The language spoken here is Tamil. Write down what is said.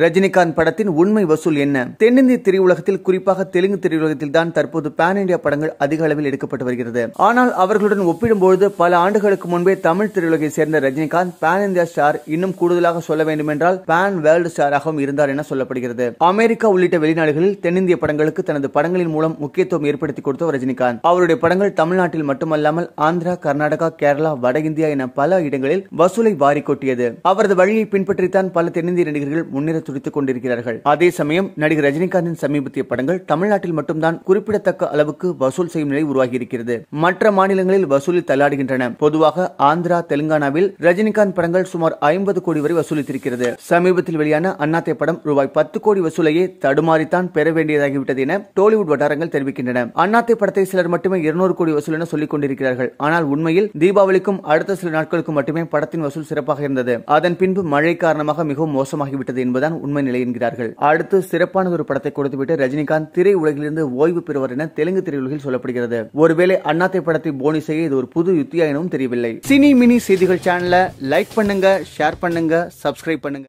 ரஜினிகாந்த் படத்தின் உண்மை வசூல் என்ன தென்னிந்திய திரையுலகத்தில் குறிப்பாக தெலுங்கு திரையுலகத்தில் தான் தற்போது பேன் இண்டியா படங்கள் அதிக அளவில் எடுக்கப்பட்டு வருகிறது ஆனால் அவர்களுடன் ஒப்பிடும்போது பல ஆண்டுகளுக்கு முன்பே தமிழ் திரையுலகை சேர்ந்த ரஜினிகாந்த் பேன் இந்தியா ஸ்டார் இன்னும் கூடுதலாக சொல்ல என்றால் பேன் வேர்ல்டு ஸ்டாராகவும் இருந்தார் என சொல்லப்படுகிறது அமெரிக்கா உள்ளிட்ட வெளிநாடுகளில் தென்னிந்திய படங்களுக்கு தனது படங்களின் மூலம் முக்கியத்துவம் ஏற்படுத்தி கொடுத்தவர் ரஜினிகாந்த் அவருடைய படங்கள் தமிழ்நாட்டில் மட்டுமல்லாமல் ஆந்திரா கர்நாடகா கேரளா வட இந்தியா என பல இடங்களில் வசூலை வாரி கொட்டியது அவரது வழியை பின்பற்றித்தான் பல தென்னிந்திய நடிகர்கள் முன்னேற என துடித்துக் கொண்டிருக்கிறார்கள் அதே சமயம் நடிகர் ரஜினிகாந்தின் சமீபத்திய படங்கள் தமிழ்நாட்டில் மட்டும்தான் குறிப்பிடத்தக்க அளவுக்கு வசூல் செய்யும் நிலை உருவாகியிருக்கிறது மற்ற மாநிலங்களில் வசூலில் தள்ளாடுகின்றன பொதுவாக ஆந்திரா தெலுங்கானாவில் ரஜினிகாந்த் படங்கள் சுமார் ஐம்பது கோடி வரை வசூலித்திருக்கிறது சமீபத்தில் வெளியான அண்ணாத்தே படம் ரூபாய் பத்து கோடி வசூலையே தடுமாறித்தான் பெற வேண்டியதாகிவிட்டது என டோலிவுட் வட்டாரங்கள் தெரிவிக்கின்றன அண்ணாத்தே படத்தை சிலர் மட்டுமே இருநூறு கோடி வசூல் என சொல்லிக் கொண்டிருக்கிறார்கள் ஆனால் உண்மையில் தீபாவளிக்கும் அடுத்த சில நாட்களுக்கு மட்டுமே படத்தின் வசூல் சிறப்பாக இருந்தது அதன் பின்பு மழை காரணமாக மிகவும் மோசமாகிவிட்டது என்பதால் என்பதுதான் உண்மை நிலை என்கிறார்கள் அடுத்து சிறப்பான ஒரு படத்தை கொடுத்துவிட்டு ரஜினிகாந்த் திரை உலகிலிருந்து ஓய்வு பெறுவார் என தெலுங்கு திரையுலகில் சொல்லப்படுகிறது ஒருவேளை அண்ணாத்தை படத்தை போனி செய்ய இது ஒரு புது யுத்தியா எனவும் தெரியவில்லை சினி மினி செய்திகள் சேனலை லைக் பண்ணுங்க ஷேர் பண்ணுங்க சப்ஸ்கிரைப் பண்ணுங்க